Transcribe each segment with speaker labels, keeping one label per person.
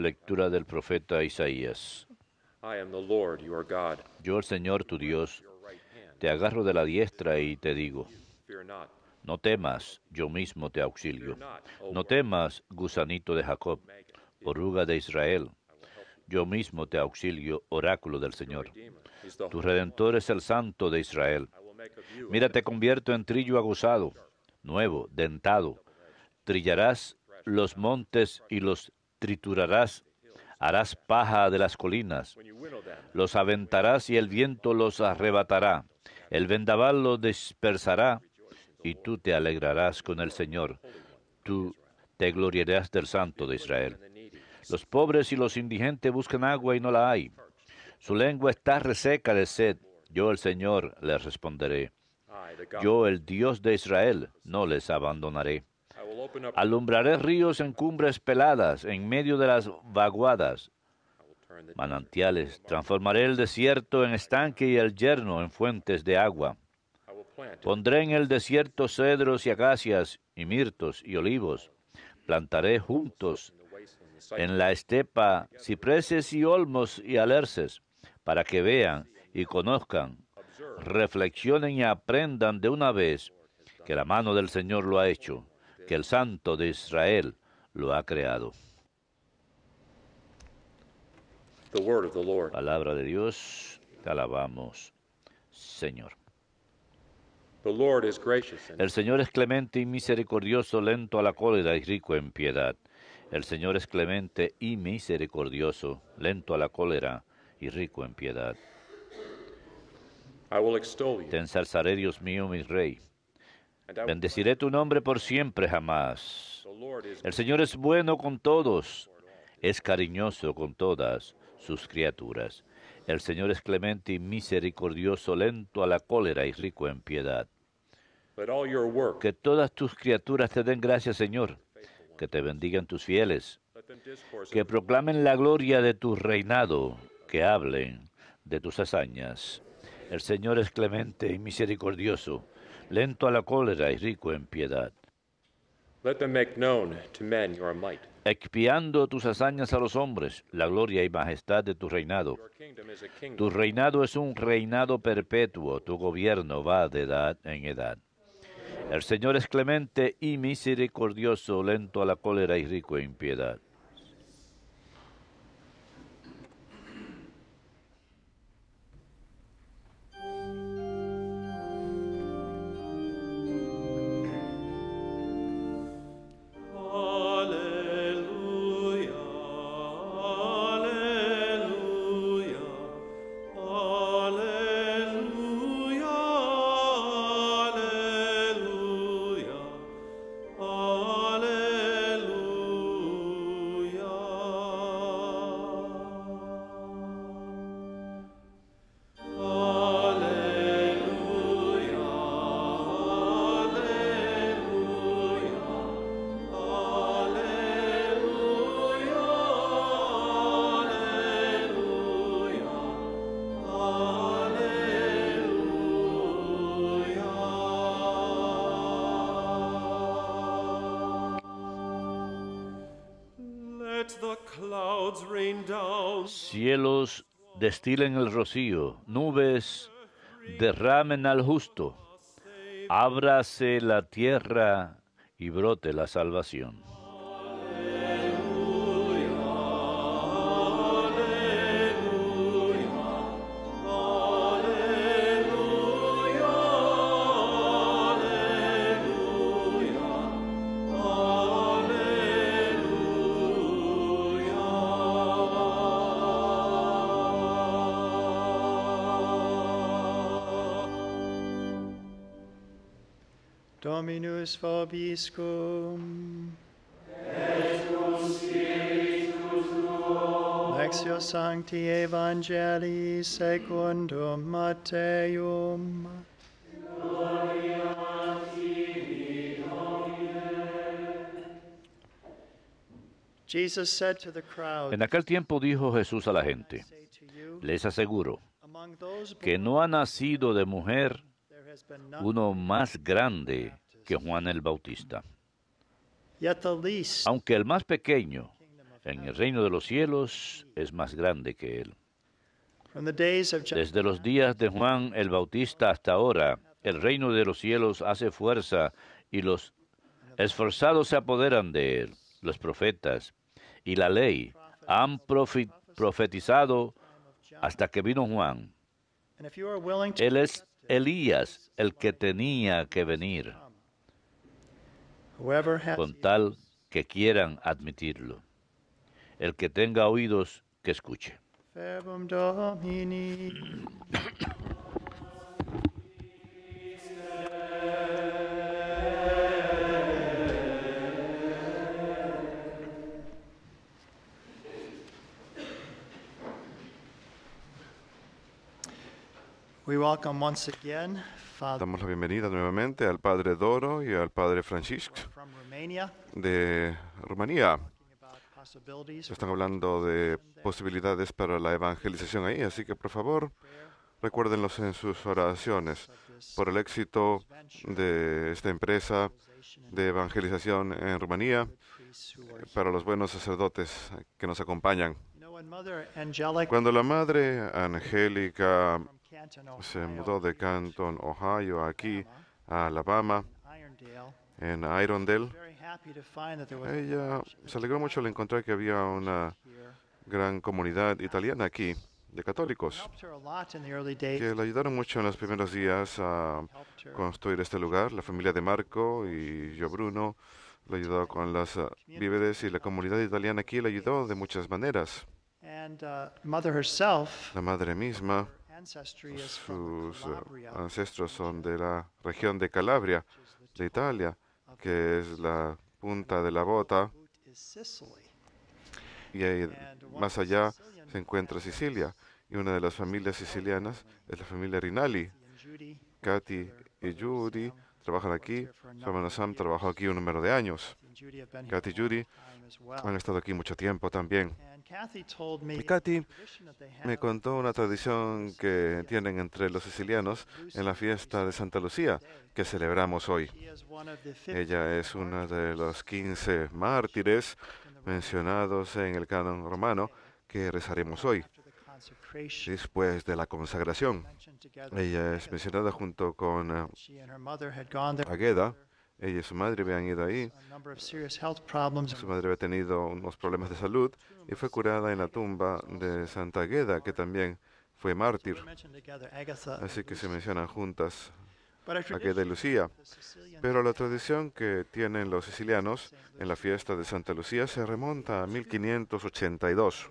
Speaker 1: Lectura del profeta Isaías. Yo, el Señor tu Dios, te agarro de la diestra y te digo, no temas, yo mismo te auxilio. No temas, gusanito de Jacob, oruga de Israel. Yo mismo te auxilio, oráculo del Señor. Tu redentor es el santo de Israel. Mira, te convierto en trillo aguzado, nuevo, dentado. Trillarás los montes y los triturarás, harás paja de las colinas, los aventarás y el viento los arrebatará, el vendaval los dispersará y tú te alegrarás con el Señor, tú te gloriarás del Santo de Israel. Los pobres y los indigentes buscan agua y no la hay. Su lengua está reseca de sed. Yo el Señor les responderé. Yo el Dios de Israel no les abandonaré. Alumbraré ríos en cumbres peladas, en medio de las vaguadas, manantiales. Transformaré el desierto en estanque y el yerno en fuentes de agua. Pondré en el desierto cedros y acacias y mirtos y olivos. Plantaré juntos en la estepa cipreses y olmos y alerces, para que vean y conozcan, reflexionen y aprendan de una vez que la mano del Señor lo ha hecho que el Santo de Israel lo ha creado. Palabra de Dios, te alabamos, Señor. El Señor es clemente y misericordioso, lento a la cólera y rico en piedad. El Señor es clemente y misericordioso, lento a la cólera y rico en piedad. Te ensalzaré, Dios mío, mi rey. Bendeciré tu nombre por siempre jamás. El Señor es bueno con todos, es cariñoso con todas sus criaturas. El Señor es clemente y misericordioso, lento a la cólera y rico en piedad. Que todas tus criaturas te den gracias, Señor, que te bendigan tus fieles, que proclamen la gloria de tu reinado, que hablen de tus hazañas. El Señor es clemente y misericordioso lento a la cólera y rico en piedad.
Speaker 2: Let to men your might.
Speaker 1: Expiando tus hazañas a los hombres, la gloria y majestad de tu reinado. Tu reinado es un reinado perpetuo, tu gobierno va de edad en edad. El Señor es clemente y misericordioso, lento a la cólera y rico en piedad. Cielos destilen el rocío, nubes derramen al justo, ábrase la tierra y brote la salvación.
Speaker 2: Dominus vobiscum. Et cum
Speaker 3: spiritus
Speaker 2: Sancti Evangelii secundum Mateum. en
Speaker 1: aquel tiempo dijo Jesús a la gente, les aseguro que no ha nacido de mujer uno más grande que Juan el Bautista. Aunque el más pequeño en el reino de los cielos es más grande que él. Desde los días de Juan el Bautista hasta ahora, el reino de los cielos hace fuerza y los esforzados se apoderan de él. Los profetas y la ley han profetizado hasta que vino Juan. Él es Elías, el que tenía que venir con tal que quieran admitirlo. El que tenga oídos, que escuche.
Speaker 2: We welcome once again
Speaker 3: Damos la bienvenida nuevamente al padre Doro y al padre Francis de Rumanía. Están hablando de posibilidades para la evangelización ahí, así que por favor recuérdenlos en sus oraciones por el éxito de esta empresa de evangelización en Rumanía para los buenos sacerdotes que nos acompañan. Cuando la madre angélica se mudó de Canton, Ohio, aquí a Alabama, en Irondale. Ella se alegró mucho al encontrar que había una gran comunidad italiana aquí de católicos
Speaker 2: que
Speaker 3: le ayudaron mucho en los primeros días a construir este lugar. La familia de Marco y yo, Bruno, le ayudó con las ah, víveres y la comunidad italiana aquí le ayudó de muchas maneras.
Speaker 2: Uh, la
Speaker 3: madre misma
Speaker 2: sus eh,
Speaker 3: ancestros son de la región de Calabria, de Italia, que es la punta de la bota. Y ahí, más allá se encuentra Sicilia. Y una de las familias sicilianas es la familia Rinaldi. Katy y Judy trabajan aquí. Su hermano Sam trabajó aquí un número de años. Katy y Judy han estado aquí mucho tiempo también. Kathy me contó una tradición que tienen entre los sicilianos en la fiesta de Santa Lucía que celebramos hoy. Ella es una de los 15 mártires mencionados en el canon romano que rezaremos hoy, después de la consagración. Ella es mencionada junto con Agueda ella y su madre habían ido ahí. Su madre había tenido unos problemas de salud y fue curada en la tumba de Santa Agueda, que también fue mártir. Así que se mencionan juntas Agueda y Lucía. Pero la tradición que tienen los sicilianos en la fiesta de Santa Lucía se remonta a 1582.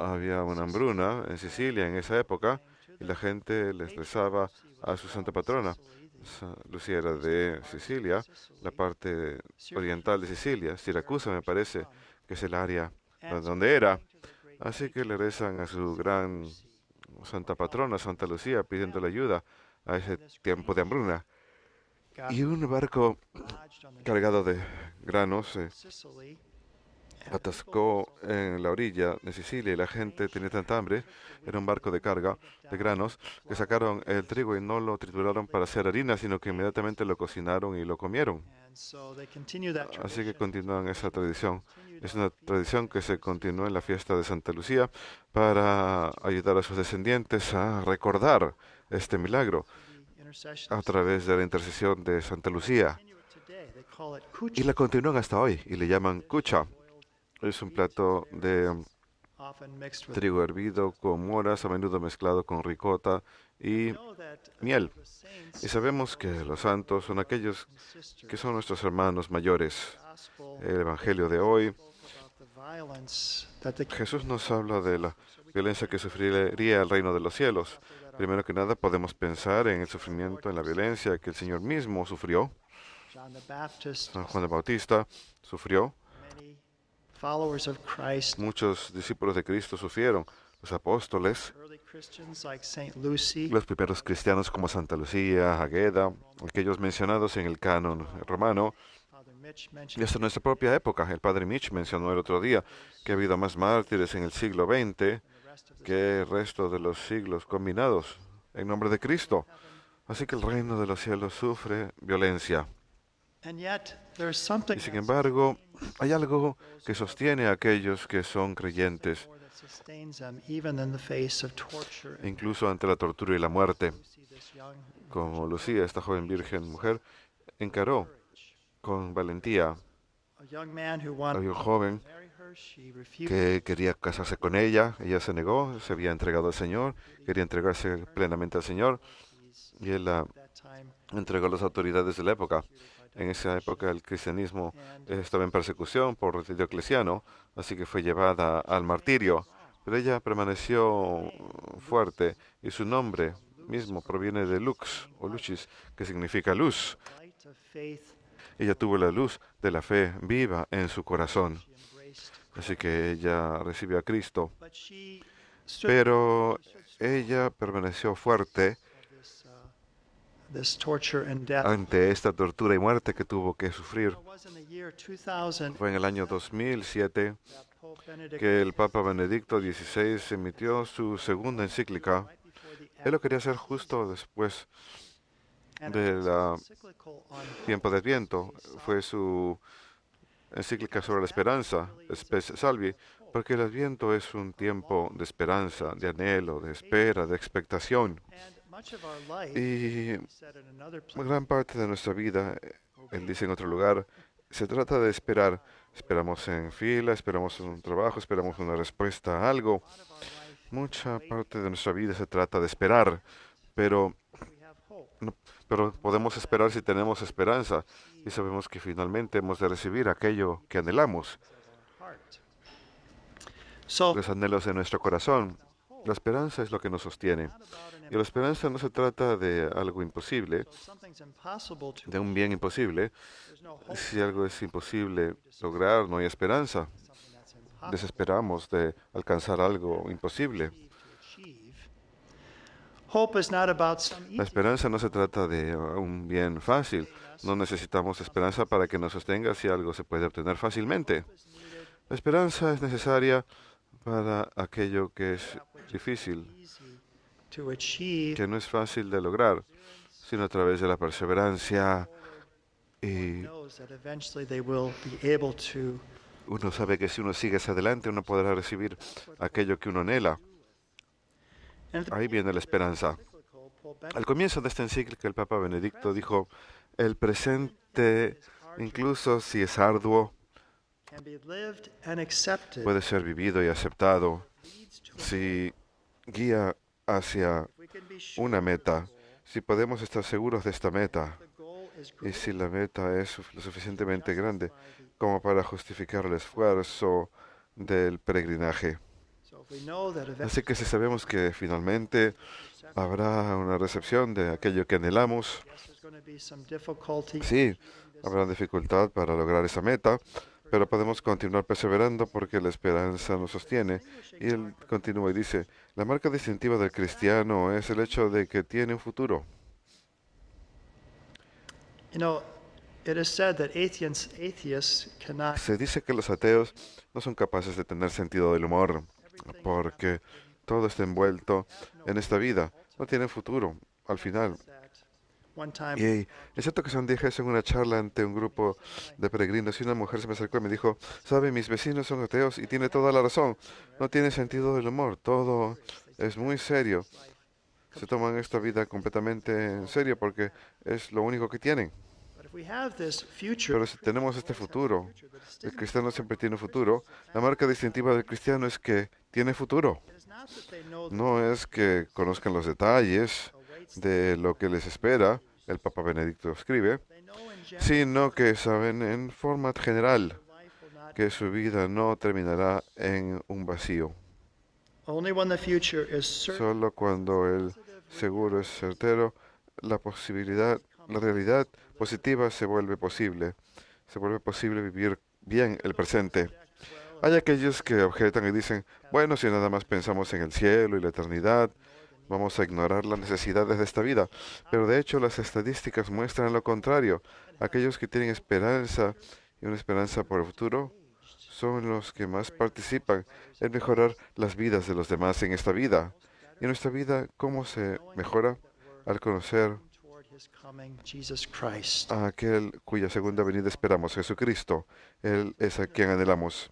Speaker 3: Había una hambruna en Sicilia en esa época y la gente les rezaba a su santa patrona. Lucía era de Sicilia, la parte oriental de Sicilia, Siracusa me parece que es el área donde era. Así que le rezan a su gran santa patrona, Santa Lucía, pidiendo la ayuda a ese tiempo de hambruna. Y un barco cargado de granos eh, atascó en la orilla de Sicilia y la gente tenía tanta hambre, era un barco de carga de granos, que sacaron el trigo y no lo trituraron para hacer harina, sino que inmediatamente lo cocinaron y lo comieron. Así que continúan esa tradición. Es una tradición que se continúa en la fiesta de Santa Lucía para ayudar a sus descendientes a recordar este milagro a través de la intercesión de Santa Lucía. Y la continúan hasta hoy y le llaman cucha es un plato de trigo hervido con moras, a menudo mezclado con ricota y miel. Y sabemos que los santos son aquellos que son nuestros hermanos mayores. El Evangelio de hoy, Jesús nos habla de la violencia que sufriría el reino de los cielos. Primero que nada podemos pensar en el sufrimiento, en la violencia que el Señor mismo sufrió. San Juan de Bautista sufrió Muchos discípulos de Cristo sufrieron, los apóstoles, los primeros cristianos como Santa Lucía, Agueda, aquellos mencionados en el canon romano, y hasta nuestra propia época. El padre Mitch mencionó el otro día que ha habido más mártires en el siglo XX que el resto de los siglos combinados en nombre de Cristo. Así que el reino de los cielos sufre violencia. Y sin embargo, hay algo que sostiene a aquellos que son creyentes, incluso ante la tortura y la muerte, como Lucía, esta joven virgen mujer, encaró con valentía
Speaker 2: a un joven que
Speaker 3: quería casarse con ella, ella se negó, se había entregado al Señor, quería entregarse plenamente al Señor y él la entregó a las autoridades de la época en esa época el cristianismo estaba en persecución por Diocleciano, así que fue llevada al martirio, pero ella permaneció fuerte y su nombre mismo proviene de lux o lucis, que significa luz. Ella tuvo la luz de la fe viva en su corazón. Así que ella recibió a Cristo. Pero ella permaneció fuerte ante esta tortura y muerte que tuvo que sufrir. Fue en el año 2007 que el Papa Benedicto XVI emitió su segunda encíclica. Él lo quería hacer justo después del tiempo de Adviento. Fue su encíclica sobre la esperanza, Salvi, porque el Adviento es un tiempo de esperanza, de anhelo, de espera, de expectación. Y gran parte de nuestra vida, eh, él dice en otro lugar, se trata de esperar. Esperamos en fila, esperamos un trabajo, esperamos una respuesta a algo. Mucha parte de nuestra vida se trata de esperar, pero, pero podemos esperar si tenemos esperanza y sabemos que finalmente hemos de recibir aquello que anhelamos, los anhelos de nuestro corazón. La esperanza es lo que nos sostiene. Y la esperanza no se trata de algo imposible, de un bien imposible. Si algo es imposible lograr, no hay esperanza. Desesperamos de alcanzar algo imposible. La esperanza no se trata de uh, un bien fácil. No necesitamos esperanza para que nos sostenga si algo se puede obtener fácilmente. La esperanza es necesaria para aquello que es difícil, que no es fácil de lograr, sino a través de la perseverancia y uno sabe que si uno sigue hacia adelante, uno podrá recibir aquello que uno anhela. Ahí viene la esperanza. Al comienzo de esta encíclica, el Papa Benedicto dijo, el presente, incluso si es arduo, puede ser vivido y aceptado si guía hacia una meta, si podemos estar seguros de esta meta y si la meta es lo suficientemente grande como para justificar el esfuerzo del peregrinaje. Así que si sabemos que finalmente habrá una recepción de aquello que anhelamos, sí, habrá dificultad para lograr esa meta, pero podemos continuar perseverando porque la esperanza nos sostiene. Y él continúa y dice, la marca distintiva del cristiano es el hecho de que tiene un futuro. Se dice que los ateos no son capaces de tener sentido del humor porque todo está envuelto en esta vida. No tienen futuro al final. Y es cierto que un día en una charla ante un grupo de peregrinos y una mujer se me acercó y me dijo, sabe, mis vecinos son ateos y tiene toda la razón, no tiene sentido del humor, todo es muy serio. Se toman esta vida completamente en serio porque es lo único que tienen. Pero si tenemos este futuro, el cristiano siempre tiene futuro, la marca distintiva del cristiano es que tiene futuro. No es que conozcan los detalles, de lo que les espera, el Papa Benedicto escribe, sino que saben en forma general que su vida no terminará en un vacío. Solo cuando el seguro es certero, la posibilidad, la realidad positiva se vuelve posible. Se vuelve posible vivir bien el presente. Hay aquellos que objetan y dicen, bueno, si nada más pensamos en el cielo y la eternidad, Vamos a ignorar las necesidades de esta vida, ah. pero de hecho las estadísticas muestran lo contrario. Aquellos que tienen esperanza y una esperanza por el futuro son los que más participan en mejorar las vidas de los demás en esta vida. Y en nuestra vida, ¿cómo se mejora? Al conocer a aquel cuya segunda venida esperamos, Jesucristo. Él es a quien anhelamos.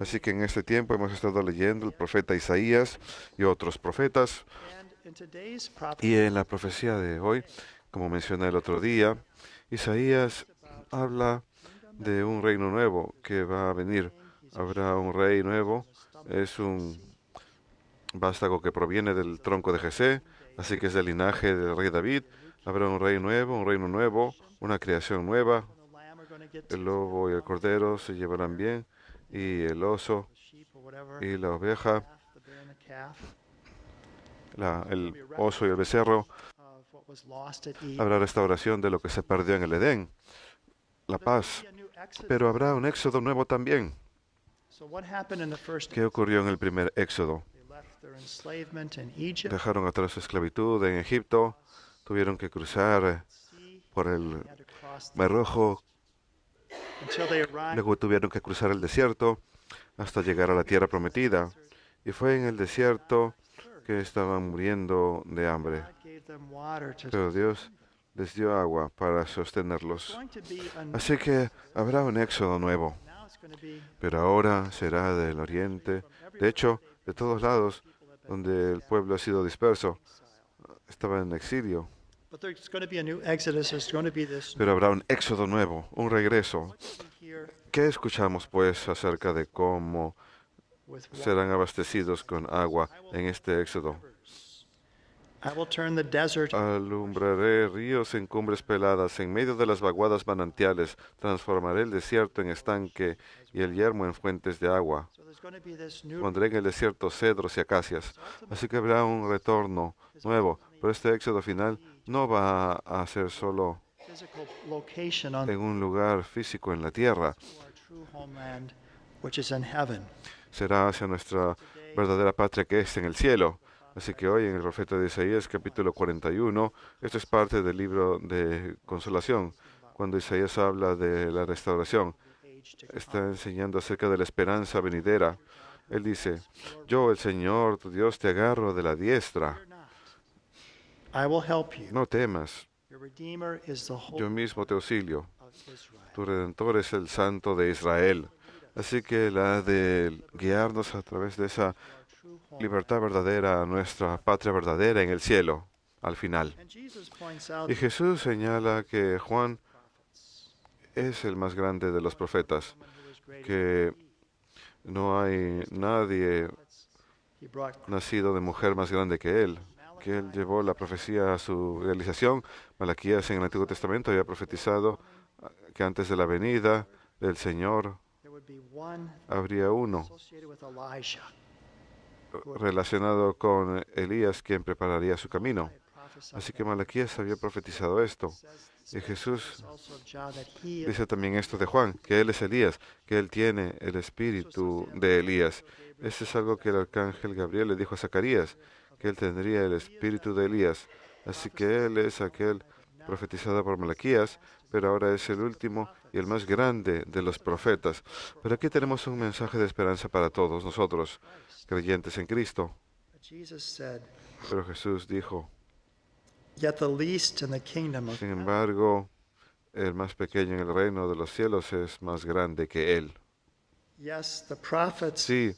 Speaker 3: Así que en este tiempo hemos estado leyendo el profeta Isaías y otros profetas y en la profecía de hoy, como mencioné el otro día, Isaías habla de un reino nuevo que va a venir. Habrá un rey nuevo, es un vástago que proviene del tronco de Jesé, así que es del linaje del rey David. Habrá un rey nuevo, un reino nuevo, una creación nueva. El lobo y el cordero se llevarán bien, y el oso y la oveja el oso y el becerro, habrá restauración de lo que se perdió en el Edén, la paz, pero habrá un éxodo nuevo también. ¿Qué ocurrió en el primer éxodo? Dejaron atrás su esclavitud en Egipto, tuvieron que cruzar por el Mar Rojo, luego tuvieron que cruzar el desierto hasta llegar a la tierra prometida. Y fue en el desierto que estaban muriendo de hambre. Pero Dios les dio agua para sostenerlos. Así que habrá un éxodo nuevo. Pero ahora será del oriente, de hecho, de todos lados donde el pueblo ha sido disperso. Estaba en exilio. Pero habrá un éxodo nuevo, un regreso. ¿Qué escuchamos pues acerca de cómo serán abastecidos con agua en este éxodo. Alumbraré ríos en cumbres peladas, en medio de las vaguadas manantiales, transformaré el desierto en estanque y el yermo en fuentes de agua. Pondré en el desierto cedros y acacias. Así que habrá un retorno nuevo, pero este éxodo final no va a ser solo en un lugar físico en la tierra será hacia nuestra verdadera patria que es en el cielo. Así que hoy en el profeta de Isaías capítulo 41, esto es parte del libro de consolación, cuando Isaías habla de la restauración, está enseñando acerca de la esperanza venidera. Él dice, yo el Señor, tu Dios, te agarro de la diestra. No temas. Yo mismo te auxilio. Tu redentor es el santo de Israel. Así que la de guiarnos a través de esa libertad verdadera nuestra patria verdadera en el cielo, al final. Y Jesús señala que Juan es el más grande de los profetas, que no hay nadie nacido de mujer más grande que él, que él llevó la profecía a su realización. Malaquías en el Antiguo Testamento había profetizado que antes de la venida del Señor habría uno
Speaker 2: relacionado
Speaker 3: con Elías quien prepararía su camino. Así que Malaquías había profetizado esto. Y Jesús dice también esto de Juan, que él es Elías, que él tiene el espíritu de Elías. Eso es algo que el arcángel Gabriel le dijo a Zacarías, que él tendría el espíritu de Elías. Así que él es aquel profetizado por Malaquías, pero ahora es el último y el más grande de los profetas. Pero aquí tenemos un mensaje de esperanza para todos nosotros, creyentes en Cristo. Pero Jesús dijo, sin embargo, el más pequeño en el reino de los cielos es más grande que Él. Sí,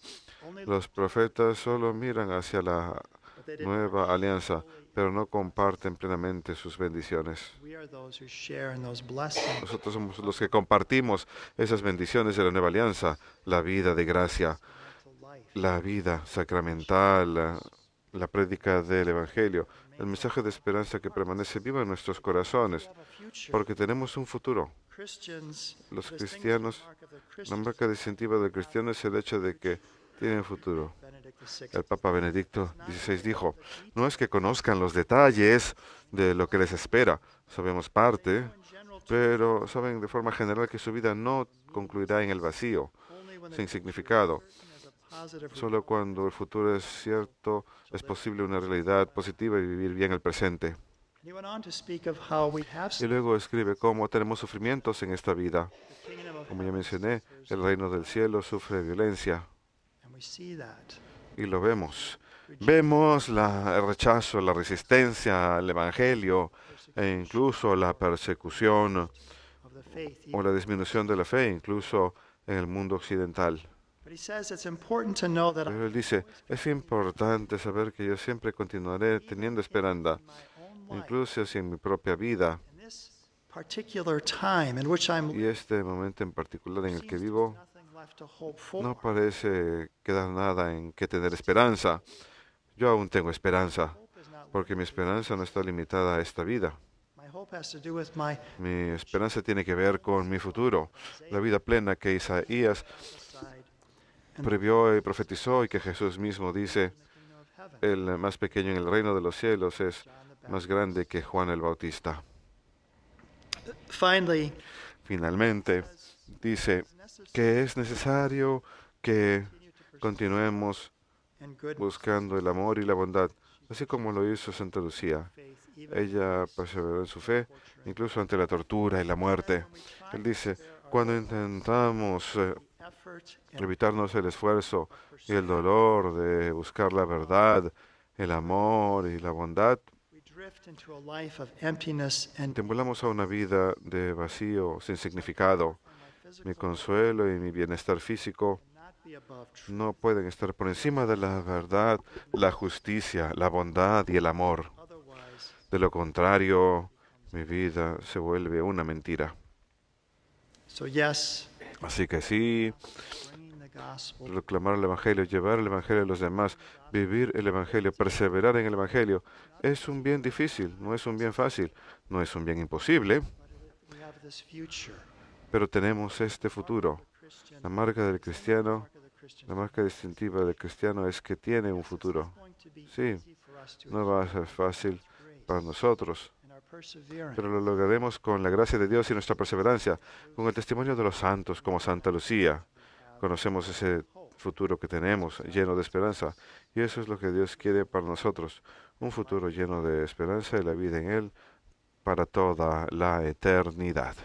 Speaker 3: los profetas solo miran hacia la nueva alianza, pero no comparten plenamente sus bendiciones. Nosotros somos los que compartimos esas bendiciones de la nueva alianza, la vida de gracia, la vida sacramental, la, prédica del Evangelio, el mensaje de esperanza que permanece vivo en nuestros corazones, porque tenemos un futuro.
Speaker 2: Los cristianos, la
Speaker 3: marca distintiva del cristiano es el hecho de que tienen futuro. El Papa Benedicto XVI dijo, no es que conozcan los detalles de lo que les espera, sabemos parte, pero saben de forma general que su vida no concluirá en el vacío, sin significado. Solo cuando el futuro es cierto es posible una realidad positiva y vivir bien el presente.
Speaker 2: Y
Speaker 3: luego escribe cómo tenemos sufrimientos en esta vida. Como ya mencioné, el reino del cielo sufre violencia y lo vemos. Vemos el rechazo, la resistencia al Evangelio e incluso la persecución o la disminución de la fe, incluso en el mundo occidental. Pero él dice, es importante saber que yo siempre continuaré teniendo esperanza, incluso si en mi propia vida. Y este momento en particular en el que vivo no parece quedar nada en que tener esperanza. Yo aún tengo esperanza, porque mi esperanza no está limitada a esta vida. Mi esperanza tiene que ver con mi futuro, la vida plena que Isaías previó y profetizó y que Jesús mismo dice, el más pequeño en el reino de los cielos es más grande que Juan el Bautista. Finalmente, dice que es necesario que continuemos buscando el amor y la bondad, así como lo hizo Santa Lucía. Ella perseveró en su fe, incluso ante la tortura y la muerte. Él dice, cuando intentamos eh, evitarnos el esfuerzo y el dolor de buscar la verdad, el amor y la bondad, temblamos a una vida de vacío, sin significado, mi consuelo y mi bienestar físico no pueden estar por encima de la verdad, la justicia, la bondad y el amor. De lo contrario, mi vida se vuelve una mentira. Así que sí, proclamar el Evangelio, llevar el Evangelio a los demás, vivir el Evangelio, perseverar en el Evangelio, es un bien difícil, no es un bien fácil, no es un bien imposible, pero tenemos este futuro. La marca del cristiano, la marca distintiva del cristiano es que tiene un futuro. Sí, no va a ser fácil para nosotros, pero lo lograremos con la gracia de Dios y nuestra perseverancia, con el testimonio de los santos como Santa Lucía. Conocemos ese futuro que tenemos, lleno de esperanza, y eso es lo que Dios quiere para nosotros, un futuro lleno de esperanza y la vida en Él para toda la eternidad.